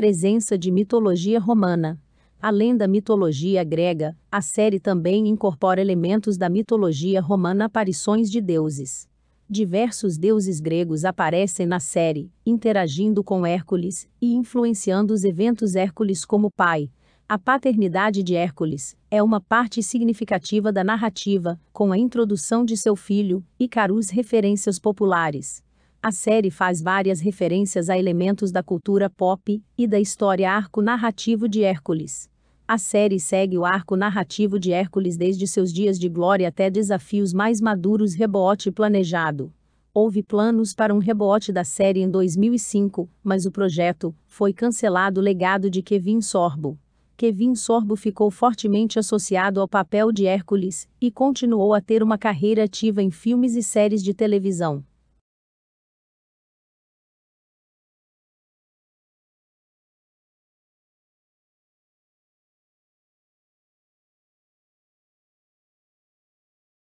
Presença de mitologia romana. Além da mitologia grega, a série também incorpora elementos da mitologia romana aparições de deuses. Diversos deuses gregos aparecem na série, interagindo com Hércules e influenciando os eventos Hércules como pai. A paternidade de Hércules é uma parte significativa da narrativa, com a introdução de seu filho e carus referências populares. A série faz várias referências a elementos da cultura pop e da história arco narrativo de Hércules. A série segue o arco narrativo de Hércules desde seus dias de glória até desafios mais maduros rebote planejado. Houve planos para um rebote da série em 2005, mas o projeto foi cancelado legado de Kevin Sorbo. Kevin Sorbo ficou fortemente associado ao papel de Hércules e continuou a ter uma carreira ativa em filmes e séries de televisão.